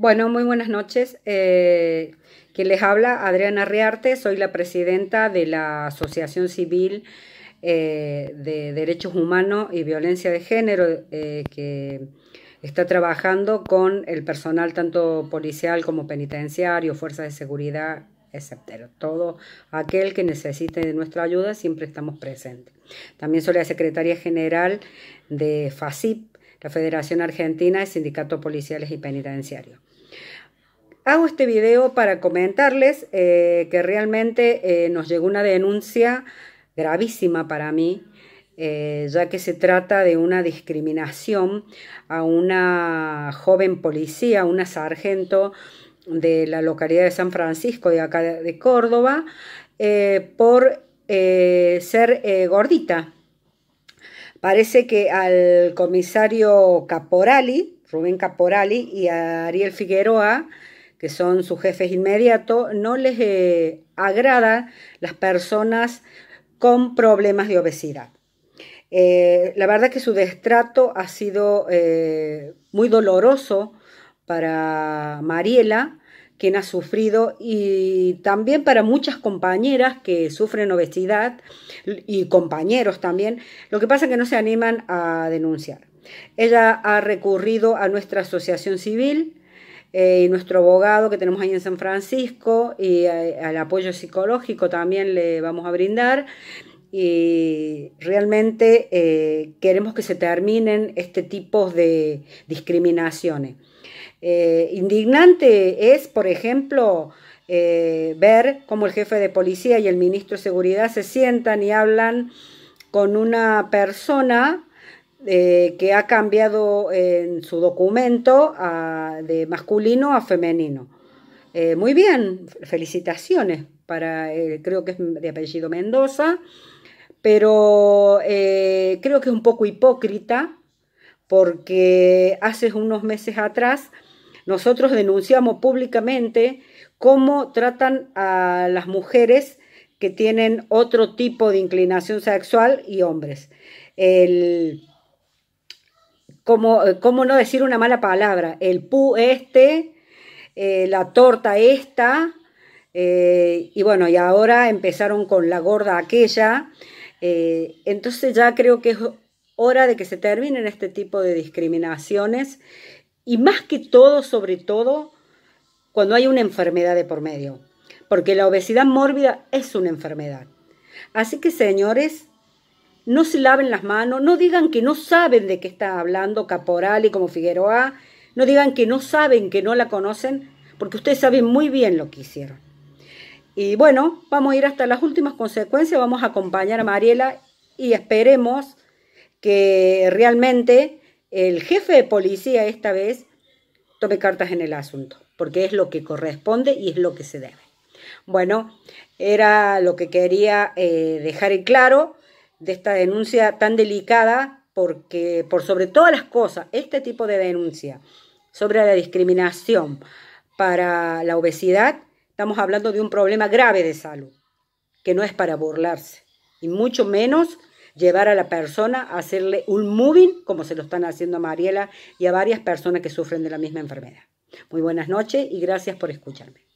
Bueno, muy buenas noches. Eh, ¿Quién les habla, Adriana Riarte, soy la presidenta de la Asociación Civil eh, de Derechos Humanos y Violencia de Género, eh, que está trabajando con el personal tanto policial como penitenciario, fuerzas de seguridad, etcétera. Todo aquel que necesite de nuestra ayuda, siempre estamos presentes. También soy la secretaria general de FACIP, la Federación Argentina de Sindicatos Policiales y Penitenciarios. Hago este video para comentarles eh, que realmente eh, nos llegó una denuncia gravísima para mí, eh, ya que se trata de una discriminación a una joven policía, una sargento de la localidad de San Francisco, de acá de Córdoba, por ser gordita. Parece que al comisario Caporali, Rubén Caporali y Ariel Figueroa, que son sus jefes inmediatos, no les eh, agrada las personas con problemas de obesidad. Eh, la verdad que su destrato ha sido eh, muy doloroso para Mariela, quien ha sufrido, y también para muchas compañeras que sufren obesidad y compañeros también. Lo que pasa es que no se animan a denunciar. Ella ha recurrido a nuestra asociación civil eh, y nuestro abogado que tenemos ahí en San Francisco y eh, al apoyo psicológico también le vamos a brindar. Y realmente eh, queremos que se terminen este tipo de discriminaciones. indignante es, por ejemplo, ver cómo el jefe de policía y el ministro de Seguridad se sientan y hablan con una persona eh, que ha cambiado en su documento de masculino a femenino. Eh, muy bien, felicitaciones para, eh, creo que es de apellido Mendoza, pero creo que es un poco hipócrita porque hace unos meses atrás nosotros denunciamos públicamente cómo tratan a las mujeres que tienen otro tipo de inclinación sexual y hombres. El, como, eh, ¿cómo no decir una mala palabra? El pu este, eh, la torta esta, eh, y bueno, y ahora empezaron con la gorda aquella. entonces ya creo que es hora de que se terminen este tipo de discriminaciones y más que todo, sobre todo, cuando hay una enfermedad de por medio, porque la obesidad mórbida es una enfermedad. Así que señores, no se laven las manos, no digan que no saben de qué está hablando Caporal y como Figueroa, no digan que no saben, que no la conocen, porque ustedes saben muy bien lo que hicieron. Y bueno, vamos a ir hasta las últimas consecuencias, vamos a acompañar a Mariela y esperemos que realmente el jefe de policía esta vez tome cartas en el asunto, porque es lo que corresponde y es lo que se debe. Bueno, era lo que quería eh, dejar en claro de esta denuncia tan delicada, porque por sobre todas las cosas, este tipo de denuncia sobre la discriminación para la obesidad, estamos hablando de un problema grave de salud, que no es para burlarse, y mucho menos llevar a la persona a hacerle un moving, como se lo están haciendo a Mariela y a varias personas que sufren de la misma enfermedad. Muy buenas noches y gracias por escucharme.